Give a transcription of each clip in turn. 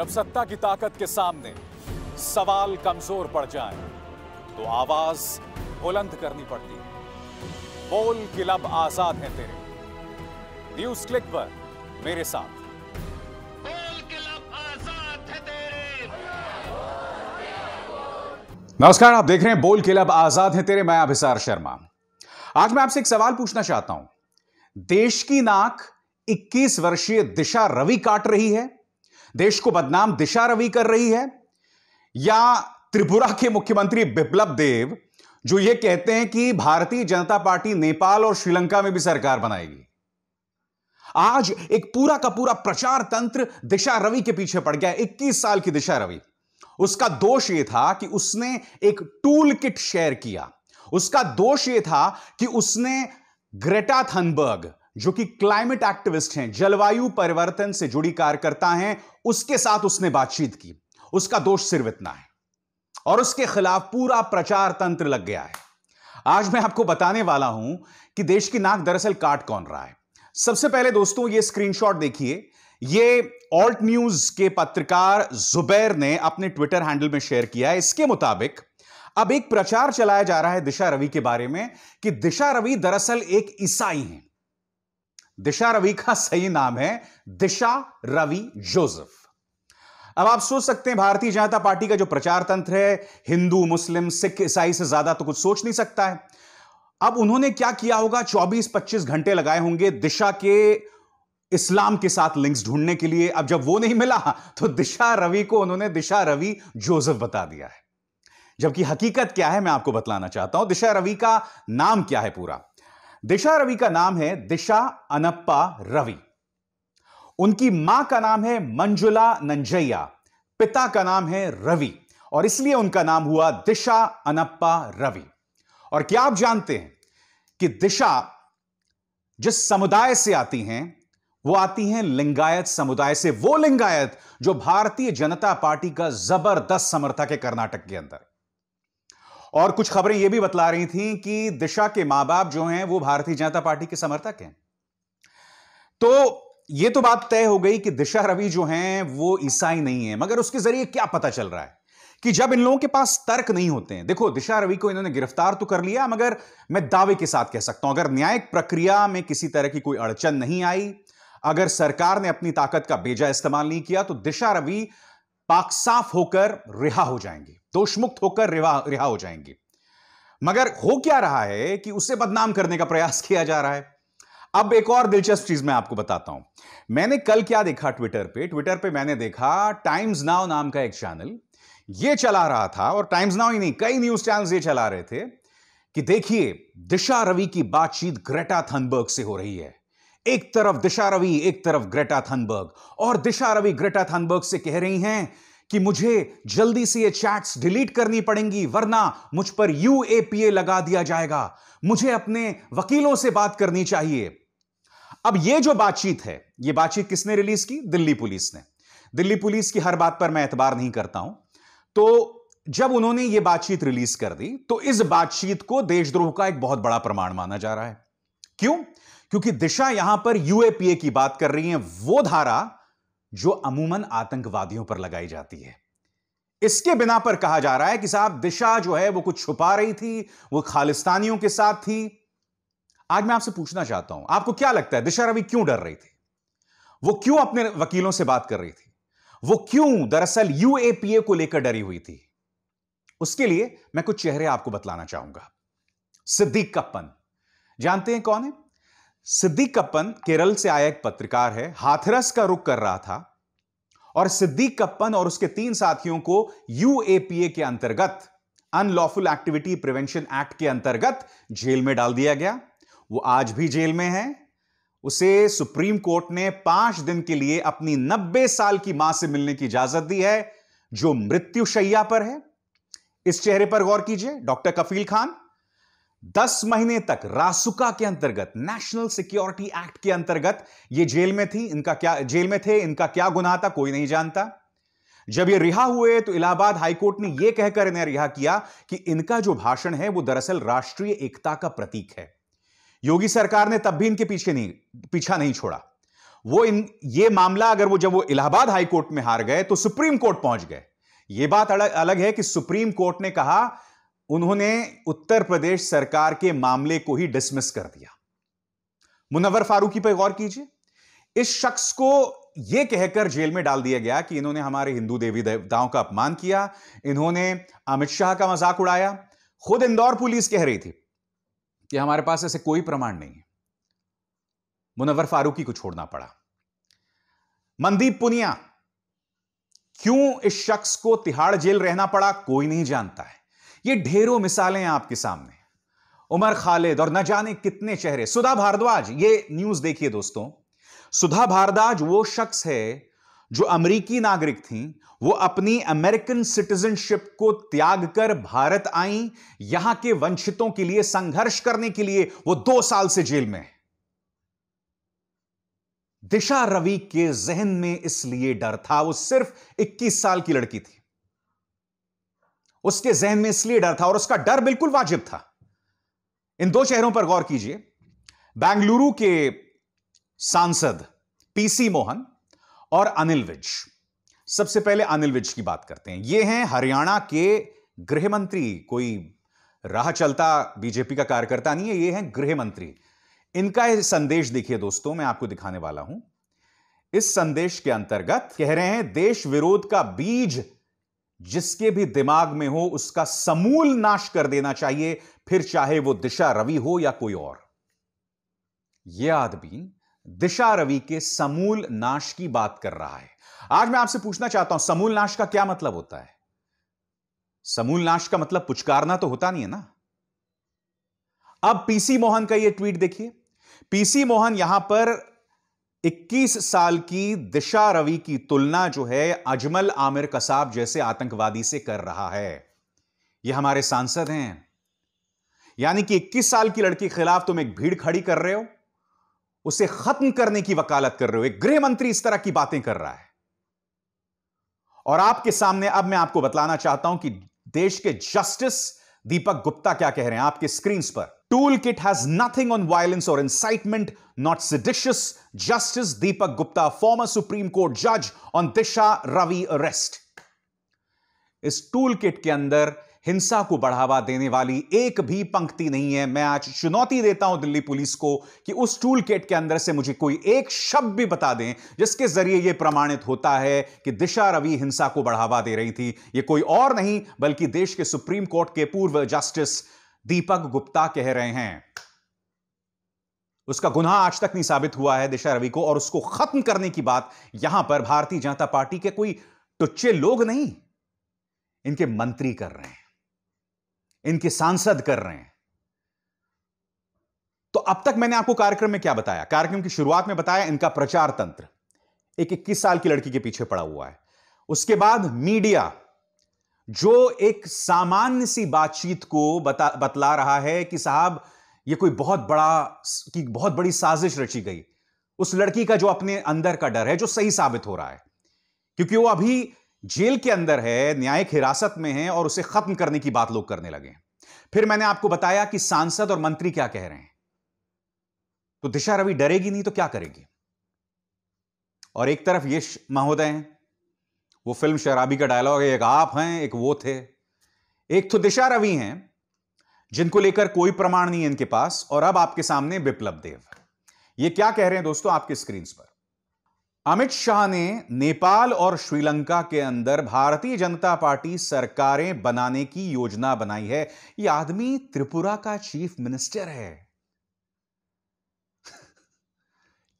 जब सत्ता की ताकत के सामने सवाल कमजोर पड़ जाए तो आवाज बुलंद करनी पड़ती है बोल किलब आजाद है तेरे न्यूज क्लिक पर मेरे साथ नमस्कार आप देख रहे हैं बोल किलब आजाद है तेरे मैं अभिसार शर्मा आज मैं आपसे एक सवाल पूछना चाहता हूं देश की नाक 21 वर्षीय दिशा रवि काट रही है देश को बदनाम दिशा रवि कर रही है या त्रिपुरा के मुख्यमंत्री बिप्लब देव जो ये कहते हैं कि भारतीय जनता पार्टी नेपाल और श्रीलंका में भी सरकार बनाएगी आज एक पूरा का पूरा प्रचार तंत्र दिशा रवि के पीछे पड़ गया 21 साल की दिशा रवि उसका दोष यह था कि उसने एक टूल किट शेयर किया उसका दोष यह था कि उसने ग्रेटा थनबर्ग जो कि क्लाइमेट एक्टिविस्ट हैं जलवायु परिवर्तन से जुड़ी कार्यकर्ता हैं उसके साथ उसने बातचीत की उसका दोष सिर्फ इतना है और उसके खिलाफ पूरा प्रचार तंत्र लग गया है आज मैं आपको बताने वाला हूं कि देश की नाक दरअसल काट कौन रहा है सबसे पहले दोस्तों ये स्क्रीनशॉट देखिए ये ऑल्ट न्यूज के पत्रकार जुबैर ने अपने ट्विटर हैंडल में शेयर किया है इसके मुताबिक अब एक प्रचार चलाया जा रहा है दिशा रवि के बारे में कि दिशा रवि दरअसल एक ईसाई हैं दिशा रवि का सही नाम है दिशा रवि जोसेफ अब आप सोच सकते हैं भारतीय जनता पार्टी का जो प्रचार तंत्र है हिंदू मुस्लिम सिख ईसाई से ज्यादा तो कुछ सोच नहीं सकता है अब उन्होंने क्या किया होगा 24-25 घंटे लगाए होंगे दिशा के इस्लाम के साथ लिंक्स ढूंढने के लिए अब जब वो नहीं मिला तो दिशा रवि को उन्होंने दिशा रवि जोसेफ बता दिया है जबकि हकीकत क्या है मैं आपको बतलाना चाहता हूं दिशा रवि का नाम क्या है पूरा दिशा रवि का नाम है दिशा अनप्पा रवि उनकी मां का नाम है मंजुला नंजैया पिता का नाम है रवि और इसलिए उनका नाम हुआ दिशा अनप्पा रवि और क्या आप जानते हैं कि दिशा जिस समुदाय से आती हैं वो आती हैं लिंगायत समुदाय से वो लिंगायत जो भारतीय जनता पार्टी का जबरदस्त समर्थक है कर्नाटक के अंदर और कुछ खबरें यह भी बतला रही थी कि दिशा के मां बाप जो हैं वो भारतीय जनता पार्टी के समर्थक हैं तो ये तो बात तय हो गई कि दिशा रवि जो हैं वो ईसाई नहीं है मगर उसके जरिए क्या पता चल रहा है कि जब इन लोगों के पास तर्क नहीं होते हैं देखो दिशा रवि को इन्होंने गिरफ्तार तो कर लिया मगर मैं दावे के साथ कह सकता हूं अगर न्यायिक प्रक्रिया में किसी तरह की कोई अड़चन नहीं आई अगर सरकार ने अपनी ताकत का बेजा इस्तेमाल नहीं किया तो दिशा रवि पाक साफ होकर रिहा हो जाएंगे दोषमुक्त होकर रिहा हो जाएंगे मगर हो क्या रहा है कि उसे बदनाम करने का प्रयास किया जा रहा है अब एक और दिलचस्प चीज मैं आपको बताता हूं मैंने कल क्या देखा ट्विटर पे ट्विटर पे मैंने देखा टाइम्स नाउ नाम का एक चैनल ये चला रहा था और टाइम्स नाउ ही नहीं कई न्यूज चैनल ये चला रहे थे कि देखिए दिशा रवि की बातचीत ग्रेटा थनबर्ग से हो रही है एक तरफ दिशा रवि एक तरफ ग्रेटा थनबर्ग और दिशा रवि ग्रेटा थनबर्ग से कह रही हैं कि मुझे जल्दी से ये चैट्स डिलीट करनी पड़ेंगी वरना मुझ पर यूएपीए लगा दिया जाएगा मुझे अपने वकीलों से बात करनी चाहिए अब ये जो बातचीत है ये बातचीत किसने रिलीज की दिल्ली पुलिस ने दिल्ली पुलिस की हर बात पर मैं एतबार नहीं करता हूं तो जब उन्होंने ये बातचीत रिलीज कर दी तो इस बातचीत को देशद्रोह का एक बहुत बड़ा प्रमाण माना जा रहा है क्यों क्योंकि दिशा यहां पर यूएपीए की बात कर रही है वो धारा जो अमूमन आतंकवादियों पर लगाई जाती है इसके बिना पर कहा जा रहा है कि साहब दिशा जो है वो कुछ छुपा रही थी वो खालिस्तानियों के साथ थी आज मैं आपसे पूछना चाहता हूं आपको क्या लगता है दिशा रवि क्यों डर रही थी वो क्यों अपने वकीलों से बात कर रही थी वो क्यों दरअसल यूएपीए को लेकर डरी हुई थी उसके लिए मैं कुछ चेहरे आपको बतलाना चाहूंगा सिद्दीक कप्पन जानते हैं कौन है सिद्दीक कप्पन केरल से आया एक पत्रकार है हाथरस का रुख कर रहा था और सिद्दीक कप्पन और उसके तीन साथियों को यूएपीए के अंतर्गत अनलॉफुल एक्टिविटी प्रिवेंशन एक्ट के अंतर्गत जेल में डाल दिया गया वो आज भी जेल में है उसे सुप्रीम कोर्ट ने पांच दिन के लिए अपनी नब्बे साल की मां से मिलने की इजाजत दी है जो मृत्युशैया पर है इस चेहरे पर गौर कीजिए डॉक्टर कफील खान दस महीने तक रासुका के अंतर्गत नेशनल सिक्योरिटी एक्ट के अंतर्गत ये जेल में थी इनका क्या जेल में थे इनका क्या गुनाह था कोई नहीं जानता जब ये रिहा हुए तो इलाहाबाद हाईकोर्ट ने यह कह कहकर इन्हें रिहा किया कि इनका जो भाषण है वो दरअसल राष्ट्रीय एकता का प्रतीक है योगी सरकार ने तब भी इनके पीछे नहीं पीछा नहीं छोड़ा वो इन ये मामला अगर वो जब वो इलाहाबाद हाईकोर्ट में हार गए तो सुप्रीम कोर्ट पहुंच गए ये बात अलग है कि सुप्रीम कोर्ट ने कहा उन्होंने उत्तर प्रदेश सरकार के मामले को ही डिसमिस कर दिया मुनवर फारूकी पर गौर कीजिए इस शख्स को यह कहकर जेल में डाल दिया गया कि इन्होंने हमारे हिंदू देवी देवताओं का अपमान किया इन्होंने अमित शाह का मजाक उड़ाया खुद इंदौर पुलिस कह रही थी कि हमारे पास ऐसे कोई प्रमाण नहीं है मुनवर फारूकी को छोड़ना पड़ा मनदीप पुनिया क्यों इस शख्स को तिहाड़ जेल रहना पड़ा कोई नहीं जानता है ये ढेरों मिसालें आपके सामने उमर खालिद और न जाने कितने चेहरे सुधा भारद्वाज ये न्यूज देखिए दोस्तों सुधा भारद्वाज वो शख्स है जो अमेरिकी नागरिक थी वो अपनी अमेरिकन सिटीजनशिप को त्याग कर भारत आई यहां के वंचितों के लिए संघर्ष करने के लिए वो दो साल से जेल में दिशा रवि के जहन में इसलिए डर था वो सिर्फ 21 साल की लड़की थी उसके जहन में इसलिए डर था और उसका डर बिल्कुल वाजिब था इन दो शहरों पर गौर कीजिए बेंगलुरु के सांसद पीसी मोहन और अनिल विज सबसे पहले अनिल विज की बात करते हैं ये हैं हरियाणा के गृहमंत्री कोई राह चलता बीजेपी का कार्यकर्ता नहीं है ये हैं गृहमंत्री इनका इनका संदेश देखिए दोस्तों मैं आपको दिखाने वाला हूं इस संदेश के अंतर्गत कह रहे हैं देश विरोध का बीज जिसके भी दिमाग में हो उसका समूल नाश कर देना चाहिए फिर चाहे वो दिशा रवि हो या कोई और यह आदमी दिशा रवि के समूल नाश की बात कर रहा है आज मैं आपसे पूछना चाहता हूं समूल नाश का क्या मतलब होता है समूल नाश का मतलब पुचकारना तो होता नहीं है ना अब पीसी मोहन का यह ट्वीट देखिए पीसी मोहन यहां पर 21 साल की दिशा रवि की तुलना जो है अजमल आमिर कसाब जैसे आतंकवादी से कर रहा है ये हमारे सांसद हैं यानी कि 21 साल की लड़की के खिलाफ तुम एक भीड़ खड़ी कर रहे हो उसे खत्म करने की वकालत कर रहे हो एक गृह मंत्री इस तरह की बातें कर रहा है और आपके सामने अब मैं आपको बतलाना चाहता हूं कि देश के जस्टिस दीपक गुप्ता क्या कह रहे हैं आपके स्क्रीन पर toolkit has nothing on violence or incitement, not seditious. Justice Deepak Gupta, former Supreme Court judge on Disha Ravi arrest. इस टूलकिट के अंदर हिंसा को बढ़ावा देने वाली एक भी पंक्ति नहीं है मैं आज चुनौती देता हूं दिल्ली पुलिस को कि उस टूल किट के अंदर से मुझे कोई एक शब्द भी बता दें जिसके जरिए यह प्रमाणित होता है कि दिशा रवि हिंसा को बढ़ावा दे रही थी यह कोई और नहीं बल्कि देश के सुप्रीम कोर्ट के पूर्व जस्टिस दीपक गुप्ता कह रहे हैं उसका गुनाह आज तक नहीं साबित हुआ है दिशा रवि को और उसको खत्म करने की बात यहां पर भारतीय जनता पार्टी के कोई टुच्चे लोग नहीं इनके मंत्री कर रहे हैं इनके सांसद कर रहे हैं तो अब तक मैंने आपको कार्यक्रम में क्या बताया कार्यक्रम की शुरुआत में बताया इनका प्रचार तंत्र एक 21 साल की लड़की के पीछे पड़ा हुआ है उसके बाद मीडिया जो एक सामान्य सी बातचीत को बता बतला रहा है कि साहब ये कोई बहुत बड़ा की बहुत बड़ी साजिश रची गई उस लड़की का जो अपने अंदर का डर है जो सही साबित हो रहा है क्योंकि वो अभी जेल के अंदर है न्यायिक हिरासत में है और उसे खत्म करने की बात लोग करने लगे फिर मैंने आपको बताया कि सांसद और मंत्री क्या कह रहे हैं तो दिशा रवि डरेगी नहीं तो क्या करेगी और एक तरफ यश महोदय हैं वो फिल्म शराबी का डायलॉग है एक आप हैं एक वो थे एक तो दिशा रवि हैं जिनको लेकर कोई प्रमाण नहीं है इनके पास और अब आपके सामने विप्लब देव ये क्या कह रहे हैं दोस्तों आपके स्क्रीन पर अमित शाह ने नेपाल और श्रीलंका के अंदर भारतीय जनता पार्टी सरकारें बनाने की योजना बनाई है ये आदमी त्रिपुरा का चीफ मिनिस्टर है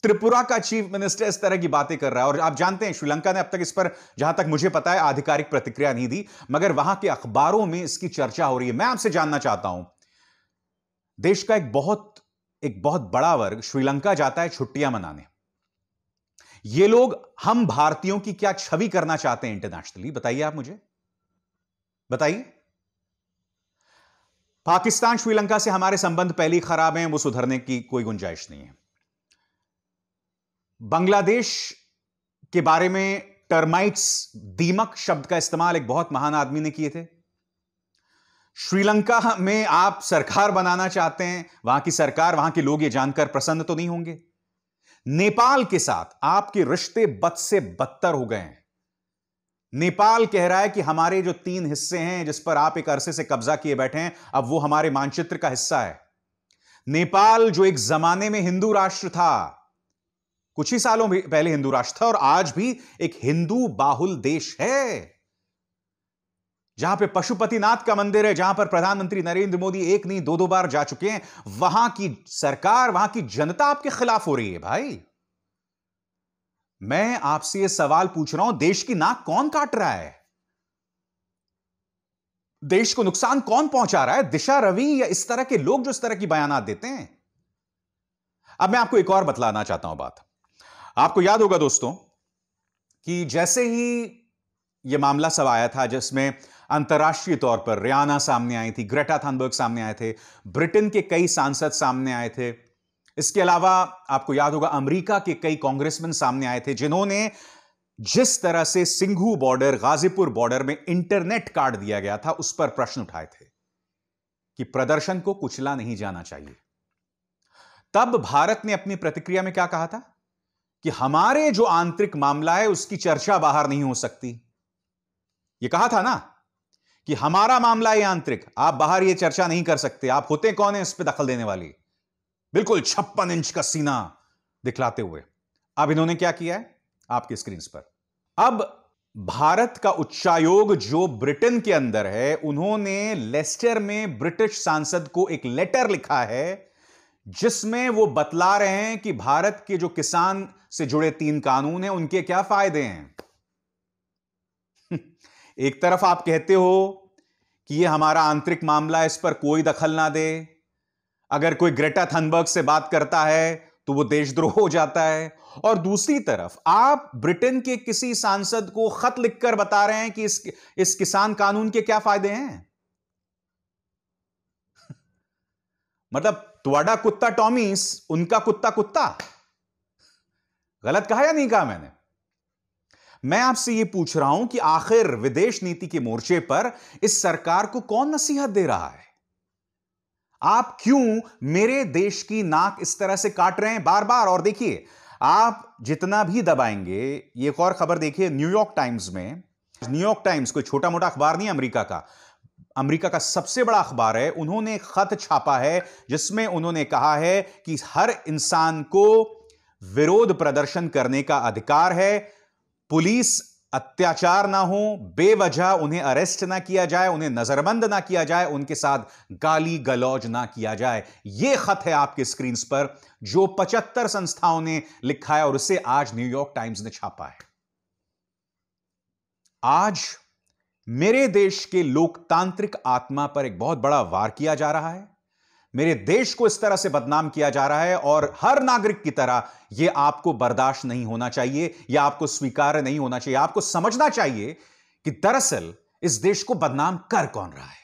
त्रिपुरा का चीफ मिनिस्टर इस तरह की बातें कर रहा है और आप जानते हैं श्रीलंका ने अब तक इस पर जहां तक मुझे पता है आधिकारिक प्रतिक्रिया नहीं दी मगर वहां के अखबारों में इसकी चर्चा हो रही है मैं आपसे जानना चाहता हूं देश का एक बहुत एक बहुत बड़ा वर्ग श्रीलंका जाता है छुट्टियां मनाने ये लोग हम भारतीयों की क्या छवि करना चाहते हैं इंटरनेशनली बताइए आप मुझे बताइए पाकिस्तान श्रीलंका से हमारे संबंध पहले खराब हैं वो सुधरने की कोई गुंजाइश नहीं है बांग्लादेश के बारे में टर्माइट्स दीमक शब्द का इस्तेमाल एक बहुत महान आदमी ने किए थे श्रीलंका में आप सरकार बनाना चाहते हैं वहां की सरकार वहां के लोग ये जानकर प्रसन्न तो नहीं होंगे नेपाल के साथ आपके रिश्ते बद से बदतर हो गए हैं नेपाल कह रहा है कि हमारे जो तीन हिस्से हैं जिस पर आप एक अरसे से कब्जा किए बैठे हैं अब वो हमारे मानचित्र का हिस्सा है नेपाल जो एक जमाने में हिंदू राष्ट्र था कुछ ही सालों पहले हिंदू राष्ट्र था और आज भी एक हिंदू बाहुल देश है जहां पे पशुपतिनाथ का मंदिर है जहां पर प्रधानमंत्री नरेंद्र मोदी एक नहीं दो दो बार जा चुके हैं वहां की सरकार वहां की जनता आपके खिलाफ हो रही है भाई मैं आपसे यह सवाल पूछ रहा हूं देश की नाक कौन काट रहा है देश को नुकसान कौन पहुंचा रहा है दिशा रवि या इस तरह के लोग जो इस तरह की बयान देते हैं अब मैं आपको एक और बतलाना चाहता हूं बात आपको याद होगा दोस्तों कि जैसे ही यह मामला सब आया था जिसमें अंतर्राष्ट्रीय तौर पर रियाना सामने आई थी ग्रेटा थानबर्ग सामने आए थे ब्रिटेन के कई सांसद सामने आए थे इसके अलावा आपको याद होगा अमेरिका के कई कांग्रेसमैन सामने आए थे जिन्होंने जिस तरह से सिंघू बॉर्डर गाजीपुर बॉर्डर में इंटरनेट कार्ड दिया गया था उस पर प्रश्न उठाए थे कि प्रदर्शन को कुचला नहीं जाना चाहिए तब भारत ने अपनी प्रतिक्रिया में क्या कहा था कि हमारे जो आंतरिक मामला है उसकी चर्चा बाहर नहीं हो सकती ये कहा था ना कि हमारा मामला है आंतरिक आप बाहर ये चर्चा नहीं कर सकते आप होते कौन है इस पर दखल देने वाली बिल्कुल छप्पन इंच का सीना दिखलाते हुए अब इन्होंने क्या किया है आपकी स्क्रीन पर अब भारत का उच्चायोग जो ब्रिटेन के अंदर है उन्होंने लेस्टर में ब्रिटिश सांसद को एक लेटर लिखा है जिसमें वो बतला रहे हैं कि भारत के जो किसान से जुड़े तीन कानून हैं उनके क्या फायदे हैं एक तरफ आप कहते हो कि ये हमारा आंतरिक मामला इस पर कोई दखल ना दे अगर कोई ग्रेटा थनबर्ग से बात करता है तो वो देशद्रोह हो जाता है और दूसरी तरफ आप ब्रिटेन के किसी सांसद को खत लिखकर बता रहे हैं कि इस इस किसान कानून के क्या फायदे हैं मतलब तुवाडा कुत्ता टॉमीस उनका कुत्ता कुत्ता गलत कहा या नहीं कहा मैंने मैं आपसे यह पूछ रहा हूं कि आखिर विदेश नीति के मोर्चे पर इस सरकार को कौन नसीहत दे रहा है आप क्यों मेरे देश की नाक इस तरह से काट रहे हैं बार बार और देखिए आप जितना भी दबाएंगे ये एक और खबर देखिए न्यूयॉर्क टाइम्स में न्यूयॉर्क टाइम्स कोई छोटा मोटा अखबार नहीं अमेरिका का अमेरिका का सबसे बड़ा अखबार है उन्होंने खत छापा है जिसमें उन्होंने कहा है कि हर इंसान को विरोध प्रदर्शन करने का अधिकार है पुलिस अत्याचार ना हो बेवजह उन्हें अरेस्ट ना किया जाए उन्हें नजरबंद ना किया जाए उनके साथ गाली गलौज ना किया जाए यह खत है आपके स्क्रीन पर जो पचहत्तर संस्थाओं ने लिखा है और उसे आज न्यूयॉर्क टाइम्स ने छापा है आज मेरे देश के लोकतांत्रिक आत्मा पर एक बहुत बड़ा वार किया जा रहा है मेरे देश को इस तरह से बदनाम किया जा रहा है और हर नागरिक की तरह यह आपको बर्दाश्त नहीं होना चाहिए या आपको स्वीकार नहीं होना चाहिए आपको समझना चाहिए कि दरअसल इस देश को बदनाम कर कौन रहा है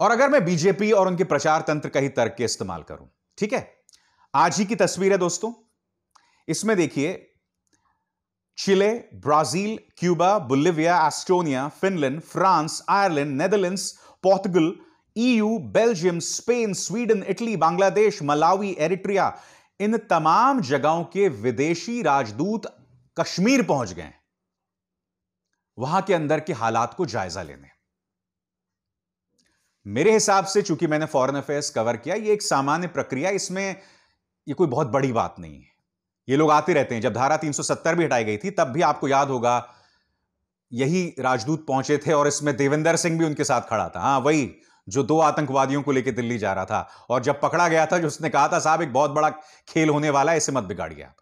और अगर मैं बीजेपी और उनके प्रचार तंत्र का ही तर्क के इस्तेमाल करूं ठीक है आज ही की तस्वीर है दोस्तों इसमें देखिए Chile Brazil Cuba Bolivia Estonia Finland France Ireland Netherlands Portugal EU Belgium Spain Sweden Italy Bangladesh Malawi Eritrea इन तमाम जगहों के विदेशी राजदूत कश्मीर पहुंच गए वहां के अंदर के हालात को जायजा लेने मेरे हिसाब से चूंकि मैंने फॉरेन अफेयर्स कवर किया ये एक सामान्य प्रक्रिया इसमें ये कोई बहुत बड़ी बात नहीं है ये लोग आते रहते हैं जब धारा 370 भी हटाई गई थी तब भी आपको याद होगा यही राजदूत पहुंचे थे और इसमें देवेंदर सिंह भी उनके साथ खड़ा था हाँ वही जो दो आतंकवादियों को लेकर दिल्ली जा रहा था और जब पकड़ा गया था जो उसने कहा था साहब एक बहुत बड़ा खेल होने वाला है इसे मत बिगाड़िए आप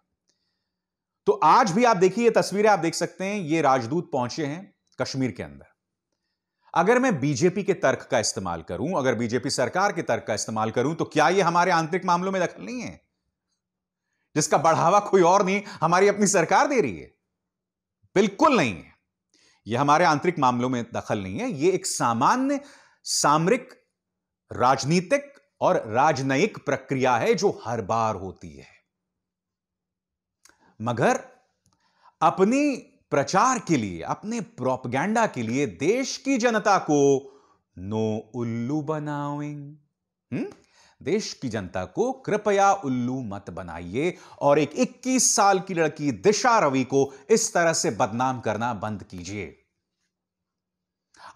तो आज भी आप देखिए ये तस्वीरें आप देख सकते हैं ये राजदूत पहुंचे हैं कश्मीर के अंदर अगर मैं बीजेपी के तर्क का इस्तेमाल करूं अगर बीजेपी सरकार के तर्क का इस्तेमाल करूं तो क्या यह हमारे आंतरिक मामलों में दखल नहीं है जिसका बढ़ावा कोई और नहीं हमारी अपनी सरकार दे रही है बिल्कुल नहीं है यह हमारे आंतरिक मामलों में दखल नहीं है यह एक सामान्य सामरिक राजनीतिक और राजनयिक प्रक्रिया है जो हर बार होती है मगर अपनी प्रचार के लिए अपने प्रोपगैंडा के लिए देश की जनता को नो उल्लू बनाओ देश की जनता को कृपया उल्लू मत बनाइए और एक 21 साल की लड़की दिशा रवि को इस तरह से बदनाम करना बंद कीजिए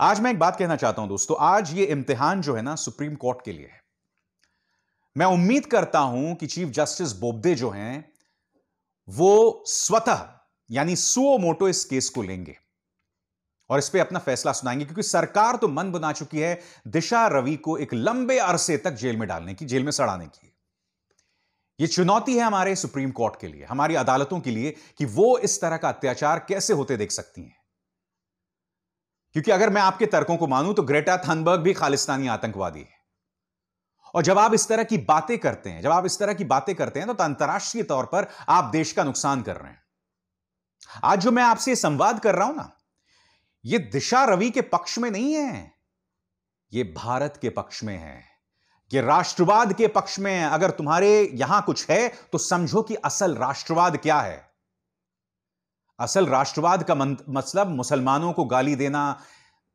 आज मैं एक बात कहना चाहता हूं दोस्तों आज ये इम्तिहान जो है ना सुप्रीम कोर्ट के लिए है मैं उम्मीद करता हूं कि चीफ जस्टिस बोबदे जो हैं वो स्वतः यानी सुओ मोटो इस केस को लेंगे और इस पे अपना फैसला सुनाएंगे क्योंकि सरकार तो मन बना चुकी है दिशा रवि को एक लंबे अरसे तक जेल में डालने की जेल में सड़ाने की यह चुनौती है हमारे सुप्रीम कोर्ट के लिए हमारी अदालतों के लिए कि वो इस तरह का अत्याचार कैसे होते देख सकती हैं क्योंकि अगर मैं आपके तर्कों को मानूं तो ग्रेटा थनबर्ग भी खालिस्तानी आतंकवादी है और जब आप इस तरह की बातें करते हैं जब आप इस तरह की बातें करते हैं तो, तो अंतर्राष्ट्रीय तौर पर आप देश का नुकसान कर रहे हैं आज जो मैं आपसे संवाद कर रहा हूं ना ये दिशा रवि के पक्ष में नहीं है ये भारत के पक्ष में है ये राष्ट्रवाद के पक्ष में है अगर तुम्हारे यहां कुछ है तो समझो कि असल राष्ट्रवाद क्या है असल राष्ट्रवाद का मतलब मुसलमानों को गाली देना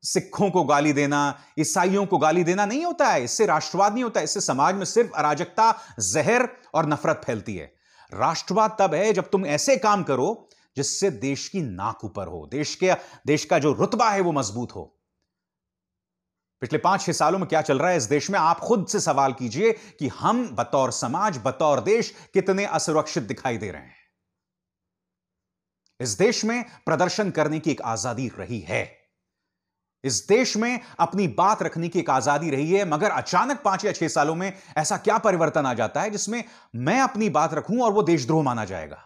सिखों को गाली देना ईसाइयों को गाली देना नहीं होता है इससे राष्ट्रवाद नहीं होता इससे समाज में सिर्फ अराजकता जहर और नफरत फैलती है राष्ट्रवाद तब है जब तुम ऐसे काम करो जिससे देश की नाक ऊपर हो देश के देश का जो रुतबा है वो मजबूत हो पिछले पांच छह सालों में क्या चल रहा है इस देश में आप खुद से सवाल कीजिए कि हम बतौर समाज बतौर देश कितने असुरक्षित दिखाई दे रहे हैं इस देश में प्रदर्शन करने की एक आजादी रही है इस देश में अपनी बात रखने की एक आजादी रही है मगर अचानक पांच या छह सालों में ऐसा क्या परिवर्तन आ जाता है जिसमें मैं अपनी बात रखूं और वो देशद्रोह माना जाएगा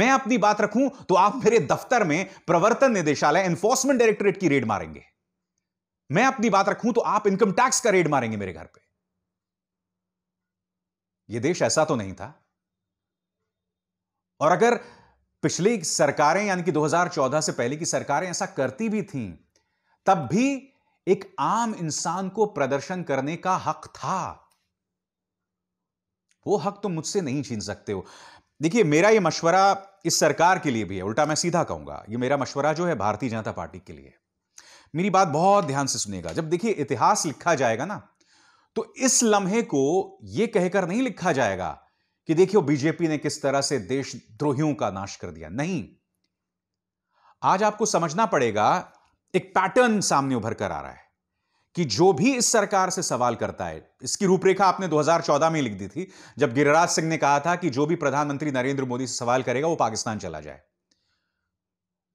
मैं अपनी बात रखूं तो आप मेरे दफ्तर में प्रवर्तन निदेशालय एनफोर्समेंट डायरेक्टरेट की रेड मारेंगे मैं अपनी बात रखूं तो आप इनकम टैक्स का रेड मारेंगे मेरे घर पे यह देश ऐसा तो नहीं था और अगर पिछली सरकारें यानी कि 2014 से पहले की सरकारें ऐसा करती भी थीं तब भी एक आम इंसान को प्रदर्शन करने का हक था वो हक तो मुझसे नहीं छीन सकते हो देखिए मेरा ये मशवरा इस सरकार के लिए भी है उल्टा मैं सीधा कहूंगा ये मेरा मशवरा जो है भारतीय जनता पार्टी के लिए मेरी बात बहुत ध्यान से सुनेगा जब देखिए इतिहास लिखा जाएगा ना तो इस लम्हे को यह कहकर नहीं लिखा जाएगा कि देखियो बीजेपी ने किस तरह से देशद्रोहियों का नाश कर दिया नहीं आज आपको समझना पड़ेगा एक पैटर्न सामने उभर कर आ रहा है कि जो भी इस सरकार से सवाल करता है इसकी रूपरेखा आपने 2014 में लिख दी थी जब गिरिराज सिंह ने कहा था कि जो भी प्रधानमंत्री नरेंद्र मोदी से सवाल करेगा वो पाकिस्तान चला जाए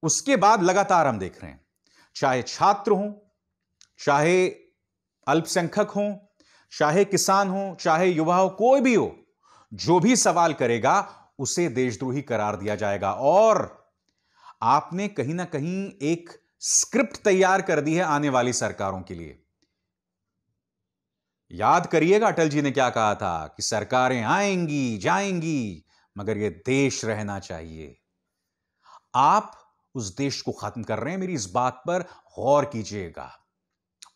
उसके बाद लगातार हम देख रहे हैं चाहे छात्र हों चाहे अल्पसंख्यक हों चाहे किसान हो चाहे युवा हो कोई भी हो जो भी सवाल करेगा उसे देशद्रोही करार दिया जाएगा और आपने कहीं ना कहीं एक स्क्रिप्ट तैयार कर दी है आने वाली सरकारों के लिए याद करिएगा अटल जी ने क्या कहा था कि सरकारें आएंगी जाएंगी मगर यह देश रहना चाहिए आप उस देश को खत्म कर रहे हैं मेरी इस बात पर गौर कीजिएगा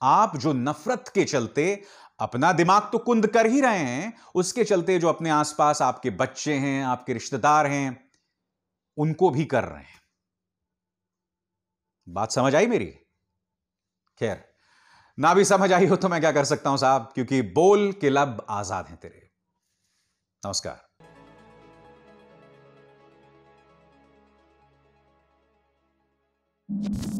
आप जो नफरत के चलते अपना दिमाग तो कुंद कर ही रहे हैं उसके चलते जो अपने आसपास आपके बच्चे हैं आपके रिश्तेदार हैं उनको भी कर रहे हैं बात समझ आई मेरी खैर ना भी समझ आई हो तो मैं क्या कर सकता हूं साहब क्योंकि बोल के लब आजाद हैं तेरे नमस्कार you